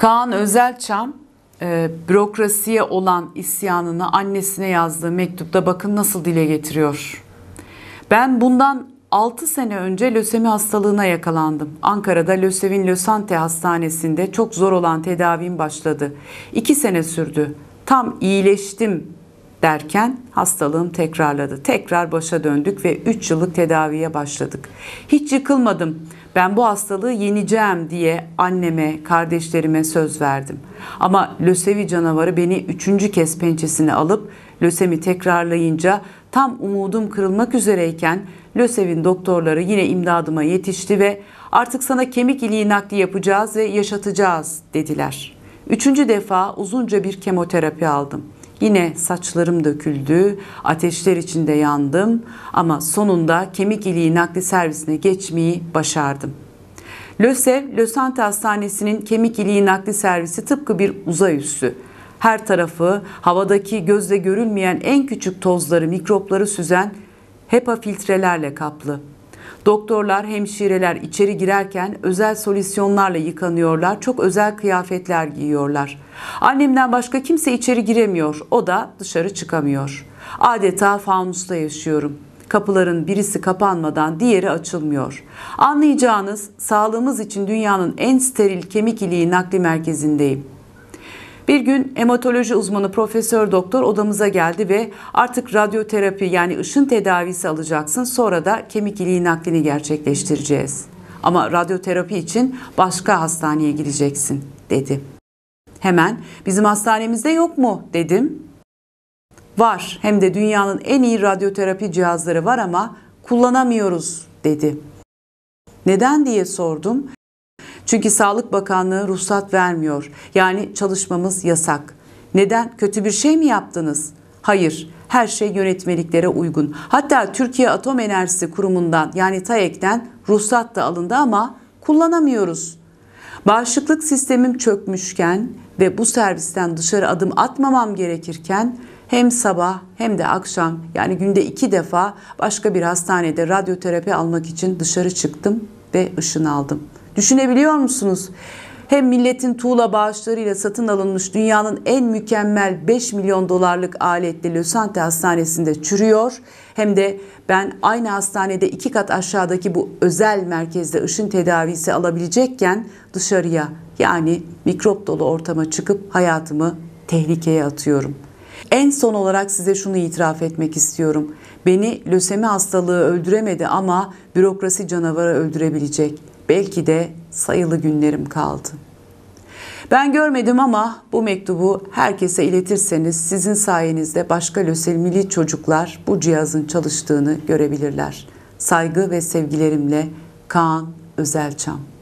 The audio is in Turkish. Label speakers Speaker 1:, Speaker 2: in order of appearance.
Speaker 1: Kaan Özelçam e, bürokrasiye olan isyanını annesine yazdığı mektupta bakın nasıl dile getiriyor. Ben bundan 6 sene önce lösemi hastalığına yakalandım. Ankara'da Lösevin Lösante Hastanesi'nde çok zor olan tedavim başladı. 2 sene sürdü. Tam iyileştim derken hastalığım tekrarladı. Tekrar başa döndük ve 3 yıllık tedaviye başladık. Hiç yıkılmadım. Ben bu hastalığı yeneceğim diye anneme, kardeşlerime söz verdim. Ama lösevi canavarı beni üçüncü kez pençesine alıp lösemi tekrarlayınca tam umudum kırılmak üzereyken lösevin doktorları yine imdadıma yetişti ve artık sana kemik iliği nakli yapacağız ve yaşatacağız dediler. Üçüncü defa uzunca bir kemoterapi aldım.'' Yine saçlarım döküldü, ateşler içinde yandım ama sonunda kemik iliği nakli servisine geçmeyi başardım. LÖSEV, Lösante Hastanesi'nin kemik iliği nakli servisi tıpkı bir uzay üssü. Her tarafı havadaki gözle görülmeyen en küçük tozları, mikropları süzen HEPA filtrelerle kaplı. Doktorlar, hemşireler içeri girerken özel solüsyonlarla yıkanıyorlar, çok özel kıyafetler giyiyorlar. Annemden başka kimse içeri giremiyor, o da dışarı çıkamıyor. Adeta fanusta yaşıyorum. Kapıların birisi kapanmadan diğeri açılmıyor. Anlayacağınız sağlığımız için dünyanın en steril kemik iliği nakli merkezindeyim.'' Bir gün hematoloji uzmanı Profesör Doktor odamıza geldi ve artık radyoterapi yani ışın tedavisi alacaksın sonra da kemik iliği naklini gerçekleştireceğiz. Ama radyoterapi için başka hastaneye gideceksin dedi. Hemen bizim hastanemizde yok mu dedim. Var hem de dünyanın en iyi radyoterapi cihazları var ama kullanamıyoruz dedi. Neden diye sordum. Çünkü Sağlık Bakanlığı ruhsat vermiyor. Yani çalışmamız yasak. Neden? Kötü bir şey mi yaptınız? Hayır. Her şey yönetmeliklere uygun. Hatta Türkiye Atom Enerjisi Kurumu'ndan yani TAEK'ten ruhsat da alındı ama kullanamıyoruz. Bağışıklık sistemim çökmüşken ve bu servisten dışarı adım atmamam gerekirken hem sabah hem de akşam yani günde iki defa başka bir hastanede radyoterapi almak için dışarı çıktım ve ışın aldım.'' Düşünebiliyor musunuz? Hem milletin tuğla bağışlarıyla satın alınmış dünyanın en mükemmel 5 milyon dolarlık aletle Lösante Hastanesi'nde çürüyor hem de ben aynı hastanede iki kat aşağıdaki bu özel merkezde ışın tedavisi alabilecekken dışarıya yani mikrop dolu ortama çıkıp hayatımı tehlikeye atıyorum. En son olarak size şunu itiraf etmek istiyorum. Beni lösemi hastalığı öldüremedi ama bürokrasi canavarı öldürebilecek. Belki de sayılı günlerim kaldı. Ben görmedim ama bu mektubu herkese iletirseniz sizin sayenizde başka lösemili çocuklar bu cihazın çalıştığını görebilirler. Saygı ve sevgilerimle Kaan Özelçam.